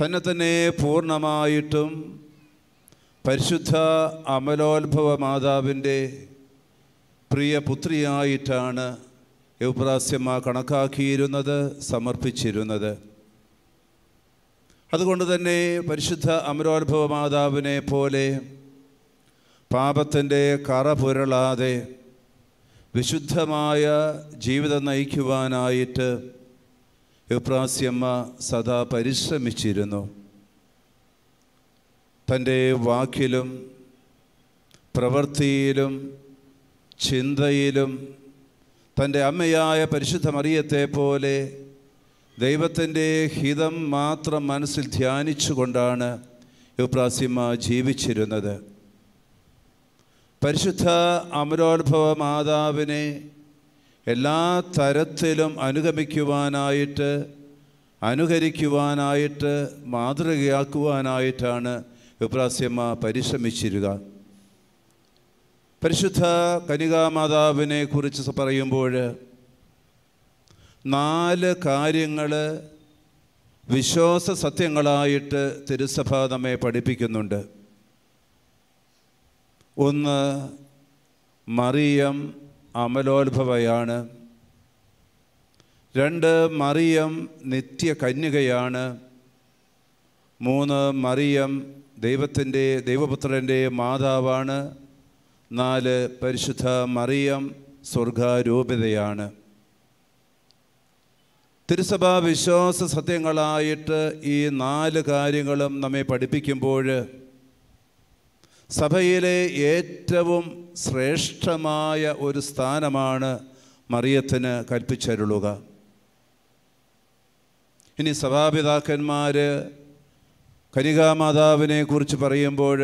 തന്നെ തന്നെ പൂർണ്ണമായിട്ടും പരിശുദ്ധ അമലോത്ഭവ മാതാവിൻ്റെ പ്രിയ പുത്രിയായിട്ടാണ് യുപ്രാസ്യമ്മ കണക്കാക്കിയിരുന്നത് സമർപ്പിച്ചിരുന്നത് അതുകൊണ്ട് തന്നെ പരിശുദ്ധ അമരോത്ഭവ മാതാവിനെ പോലെ പാപത്തിൻ്റെ കറ പുരളാതെ വിശുദ്ധമായ ജീവിതം നയിക്കുവാനായിട്ട് എപ്രാസ്യമ്മ സദാ പരിശ്രമിച്ചിരുന്നു തൻ്റെ വാക്കിലും പ്രവൃത്തിയിലും ചിന്തയിലും തൻ്റെ അമ്മയായ പരിശുദ്ധ മറിയത്തെ പോലെ ദൈവത്തിൻ്റെ ഹിതം മാത്രം മനസ്സിൽ ധ്യാനിച്ചുകൊണ്ടാണ് യുപ്രാസിമ ജീവിച്ചിരുന്നത് പരിശുദ്ധ അമരോത്ഭവ മാതാവിനെ എല്ലാ തരത്തിലും അനുഗമിക്കുവാനായിട്ട് അനുകരിക്കുവാനായിട്ട് മാതൃകയാക്കുവാനായിട്ടാണ് വിപ്രാസ്യമ്മ പരിശ്രമിച്ചിരുക പരിശുദ്ധ കനികാമാതാവിനെ കുറിച്ച് പറയുമ്പോൾ നാല് കാര്യങ്ങൾ വിശ്വാസ സത്യങ്ങളായിട്ട് തിരുസഭ നമ്മെ പഠിപ്പിക്കുന്നുണ്ട് ഒന്ന് മറിയം അമലോത്ഭവയാണ് രണ്ട് മറിയം നിത്യ കന്യകയാണ് മൂന്ന് മറിയം ദൈവത്തിൻ്റെ ദൈവപുത്രൻ്റെ മാതാവാണ് നാല് പരിശുദ്ധ മറിയം സ്വർഗാരൂപിതയാണ് തിരുസഭാ വിശ്വാസ സത്യങ്ങളായിട്ട് ഈ നാല് കാര്യങ്ങളും നമ്മെ പഠിപ്പിക്കുമ്പോൾ സഭയിലെ ഏറ്റവും ശ്രേഷ്ഠമായ ഒരു സ്ഥാനമാണ് മറിയത്തിന് കൽപ്പിച്ചരുളുക ഇനി സഭാപിതാക്കന്മാർ കനികാമാതാവിനെ കുറിച്ച് പറയുമ്പോൾ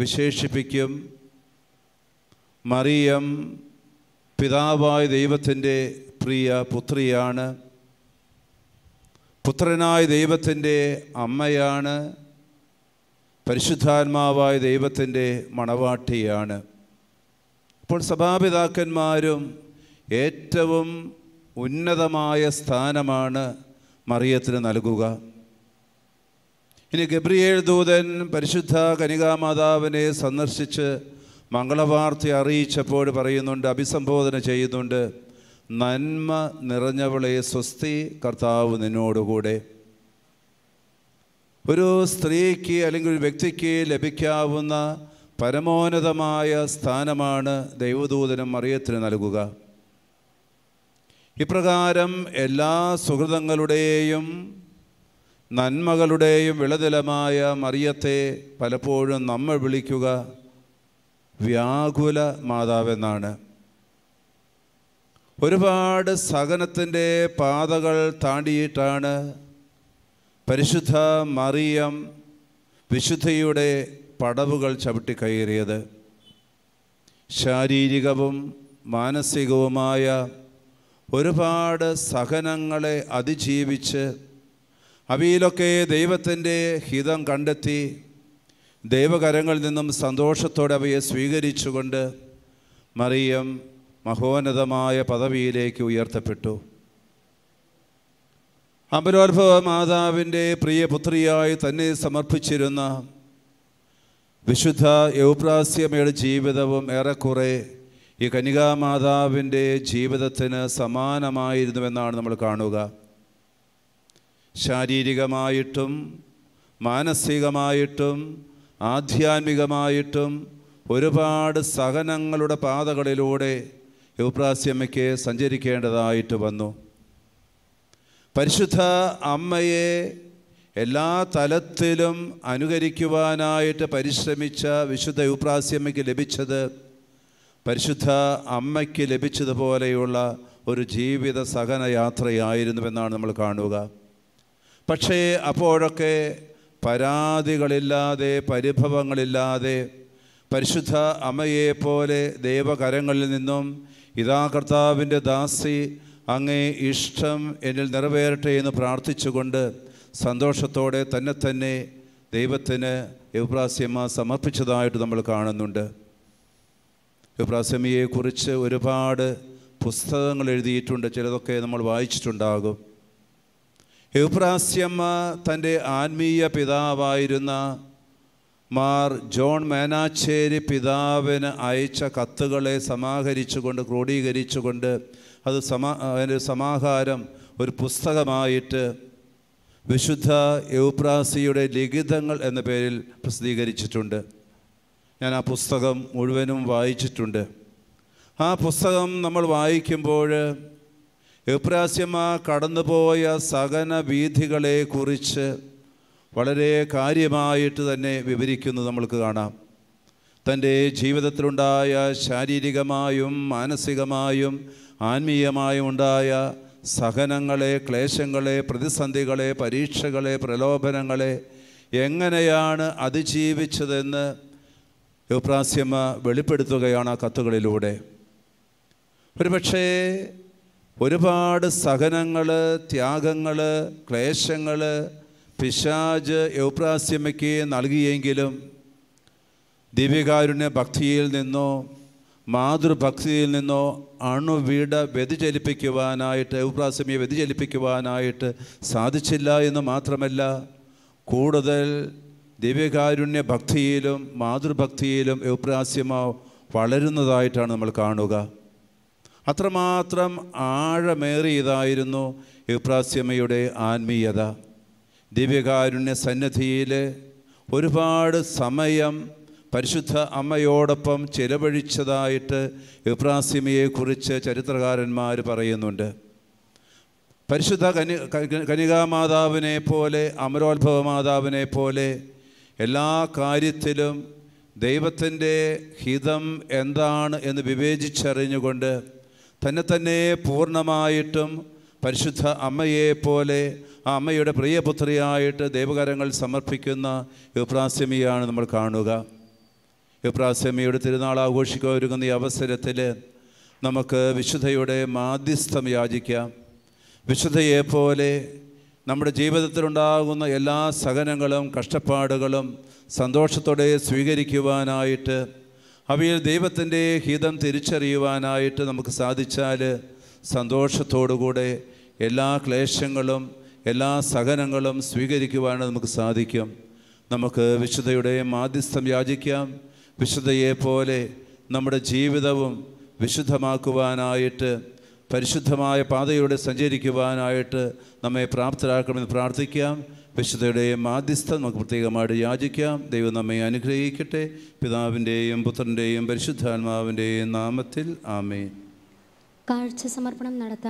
വിശേഷിപ്പിക്കും മറിയം പിതാവായ ദൈവത്തിൻ്റെ പ്രിയ പുത്രിയാണ് പുത്രനായ ദൈവത്തിൻ്റെ അമ്മയാണ് പരിശുദ്ധാത്മാവായ ദൈവത്തിൻ്റെ മണവാട്ടിയാണ് അപ്പോൾ സഭാപിതാക്കന്മാരും ഏറ്റവും ഉന്നതമായ സ്ഥാനമാണ് മറിയത്തിന് നൽകുക ഇനി ഗബ്രിയേൽ ദൂതൻ പരിശുദ്ധ കനികാമാതാവിനെ സന്ദർശിച്ച് മംഗളവാർത്ത അറിയിച്ചപ്പോൾ പറയുന്നുണ്ട് അഭിസംബോധന ചെയ്യുന്നുണ്ട് നന്മ നിറഞ്ഞവളെ സ്വസ്തി കർത്താവ് നിന്നോടുകൂടെ ഒരു സ്ത്രീക്ക് അല്ലെങ്കിൽ ഒരു വ്യക്തിക്ക് ലഭിക്കാവുന്ന പരമോന്നതമായ സ്ഥാനമാണ് ദൈവദൂതനും അറിയത്തിന് നൽകുക ഇപ്രകാരം എല്ലാ സുഹൃതങ്ങളുടെയും നന്മകളുടെയും വിളനിലമായ മറിയത്തെ പലപ്പോഴും നമ്മൾ വിളിക്കുക വ്യാകുല മാതാവെന്നാണ് ഒരുപാട് സഹനത്തിൻ്റെ പാതകൾ താണ്ടിയിട്ടാണ് പരിശുദ്ധ മറിയം വിശുദ്ധയുടെ പടവുകൾ ചവിട്ടി കയറിയത് ശാരീരികവും മാനസികവുമായ ഒരുപാട് സഹനങ്ങളെ അതിജീവിച്ച് അവയിലൊക്കെ ദൈവത്തിൻ്റെ ഹിതം കണ്ടെത്തി ദൈവകരങ്ങളിൽ നിന്നും സന്തോഷത്തോടെ അവയെ സ്വീകരിച്ചുകൊണ്ട് മറിയം മഹോന്നതമായ പദവിയിലേക്ക് ഉയർത്തപ്പെട്ടു അമരോത്ഭവ മാതാവിൻ്റെ പ്രിയപുത്രിയായി തന്നെ സമർപ്പിച്ചിരുന്ന വിശുദ്ധ യൗപ്രാസ്യമയുടെ ജീവിതവും ഏറെക്കുറെ ഈ കനികാമാതാവിൻ്റെ ജീവിതത്തിന് സമാനമായിരുന്നുവെന്നാണ് നമ്മൾ കാണുക ശാരീരികമായിട്ടും മാനസികമായിട്ടും ആധ്യാത്മികമായിട്ടും ഒരുപാട് സഹനങ്ങളുടെ പാതകളിലൂടെ യൗപ്രാസ്യമ്മയ്ക്ക് സഞ്ചരിക്കേണ്ടതായിട്ട് വന്നു പരിശുദ്ധ അമ്മയെ എല്ലാ തലത്തിലും അനുകരിക്കുവാനായിട്ട് പരിശ്രമിച്ച വിശുദ്ധ യുപ്രാസ്യമ്മയ്ക്ക് ലഭിച്ചത് പരിശുദ്ധ അമ്മയ്ക്ക് ലഭിച്ചതുപോലെയുള്ള ഒരു ജീവിത സഹന യാത്രയായിരുന്നുവെന്നാണ് നമ്മൾ കാണുക പക്ഷേ അപ്പോഴൊക്കെ പരാതികളില്ലാതെ പരിഭവങ്ങളില്ലാതെ പരിശുദ്ധ അമ്മയെപ്പോലെ ദൈവകരങ്ങളിൽ നിന്നും ഇതാ കർത്താവിൻ്റെ ദാസി അങ്ങേ ഇഷ്ടം എന്നിൽ നിറവേറട്ടെ എന്ന് പ്രാർത്ഥിച്ചുകൊണ്ട് സന്തോഷത്തോടെ തന്നെ തന്നെ ദൈവത്തിന് യുവപ്രാസ്യമ്മ സമർപ്പിച്ചതായിട്ട് നമ്മൾ കാണുന്നുണ്ട് യുവപ്രാസ്യമ്മയെക്കുറിച്ച് ഒരുപാട് പുസ്തകങ്ങൾ എഴുതിയിട്ടുണ്ട് ചിലതൊക്കെ നമ്മൾ വായിച്ചിട്ടുണ്ടാകും യുവപ്രാസ്യമ്മ തൻ്റെ ആത്മീയ പിതാവായിരുന്ന മാർ ജോൺ മേനാച്ചേരി പിതാവിന് അയച്ച കത്തുകളെ സമാഹരിച്ചുകൊണ്ട് ക്രോഡീകരിച്ചുകൊണ്ട് അത് സമാ അതിൻ്റെ സമാഹാരം ഒരു പുസ്തകമായിട്ട് വിശുദ്ധ യൗപ്രാസിയുടെ ലിഖിതങ്ങൾ എന്ന പേരിൽ പ്രസിദ്ധീകരിച്ചിട്ടുണ്ട് ഞാൻ ആ പുസ്തകം മുഴുവനും വായിച്ചിട്ടുണ്ട് ആ പുസ്തകം നമ്മൾ വായിക്കുമ്പോൾ എപ്രാസ്യമ്മ കടന്നുപോയ സകന വീഥികളെക്കുറിച്ച് വളരെ കാര്യമായിട്ട് തന്നെ വിവരിക്കുന്നത് നമ്മൾക്ക് കാണാം തൻ്റെ ജീവിതത്തിലുണ്ടായ ശാരീരികമായും മാനസികമായും ആത്മീയമായി ഉണ്ടായ സഹനങ്ങളെ ക്ലേശങ്ങളെ പ്രതിസന്ധികളെ പരീക്ഷകളെ പ്രലോഭനങ്ങളെ എങ്ങനെയാണ് അതിജീവിച്ചതെന്ന് യുപ്രാസ്യമ്മ വെളിപ്പെടുത്തുകയാണ് ആ കത്തുകളിലൂടെ ഒരുപക്ഷേ ഒരുപാട് സഹനങ്ങൾ ത്യാഗങ്ങൾ ക്ലേശങ്ങൾ പിശാജ് യൗപ്രാസ്യമ്മയ്ക്ക് നൽകിയെങ്കിലും ദിവ്യകാരുണ്യ ഭക്തിയിൽ നിന്നോ മാതൃഭക്തിയിൽ നിന്നോ അണുവീട വ്യതിചലിപ്പിക്കുവാനായിട്ട് ഔപ്രാസമിയെ വ്യതിചലിപ്പിക്കുവാനായിട്ട് സാധിച്ചില്ല എന്ന് മാത്രമല്ല കൂടുതൽ ദിവ്യകാരുണ്യ ഭക്തിയിലും മാതൃഭക്തിയിലും ഉപ്രാസ്യമോ വളരുന്നതായിട്ടാണ് നമ്മൾ കാണുക അത്രമാത്രം ആഴമേറിയതായിരുന്നു ഔപ്രാസ്യമയുടെ ആത്മീയത ദിവ്യകാരുണ്യ സന്നിധിയിൽ ഒരുപാട് സമയം പരിശുദ്ധ അമ്മയോടൊപ്പം ചെലവഴിച്ചതായിട്ട് ഇബ്രാസിമിയെക്കുറിച്ച് ചരിത്രകാരന്മാർ പറയുന്നുണ്ട് പരിശുദ്ധ കനി കനികാമാതാവിനെ പോലെ അമരോത്ഭവ മാതാവിനെ പോലെ എല്ലാ കാര്യത്തിലും ദൈവത്തിൻ്റെ ഹിതം എന്താണ് എന്ന് വിവേചിച്ചറിഞ്ഞുകൊണ്ട് തന്നെ തന്നെ പൂർണ്ണമായിട്ടും പരിശുദ്ധ അമ്മയെ പോലെ ആ അമ്മയുടെ പ്രിയപുത്രിയായിട്ട് ദൈവകരങ്ങൾ സമർപ്പിക്കുന്ന ഇബ്രാസിമിയാണ് നമ്മൾ കാണുക എബ്രാസേമയുടെ തിരുനാൾ ആഘോഷിക്കാൻ ഒരുങ്ങുന്ന ഈ അവസരത്തിൽ നമുക്ക് വിശുദ്ധയുടെ മാധ്യസ്ഥം യാചിക്കാം വിശുദ്ധയെ പോലെ നമ്മുടെ ജീവിതത്തിലുണ്ടാകുന്ന എല്ലാ സഹനങ്ങളും കഷ്ടപ്പാടുകളും സന്തോഷത്തോടെ സ്വീകരിക്കുവാനായിട്ട് അവയിൽ ദൈവത്തിൻ്റെ ഹിതം തിരിച്ചറിയുവാനായിട്ട് നമുക്ക് സാധിച്ചാൽ സന്തോഷത്തോടുകൂടെ എല്ലാ ക്ലേശങ്ങളും എല്ലാ സഹനങ്ങളും സ്വീകരിക്കുവാനും നമുക്ക് സാധിക്കും നമുക്ക് വിശുദ്ധയുടെ മാധ്യസ്ഥം യാചിക്കാം വിശുദ്ധയെപ്പോലെ നമ്മുടെ ജീവിതവും വിശുദ്ധമാക്കുവാനായിട്ട് പരിശുദ്ധമായ പാതയോടെ സഞ്ചരിക്കുവാനായിട്ട് നമ്മെ പ്രാപ്തരാക്കണമെന്ന് പ്രാർത്ഥിക്കാം വിശുദ്ധയുടെയും മാധ്യസ്ഥം നമുക്ക് പ്രത്യേകമായിട്ട് യാചിക്കാം ദൈവം നമ്മെ അനുഗ്രഹിക്കട്ടെ പിതാവിൻ്റെയും പുത്രൻ്റെയും പരിശുദ്ധാത്മാവിൻ്റെയും നാമത്തിൽ ആമേ കാഴ്ച സമർപ്പണം നടത്താൻ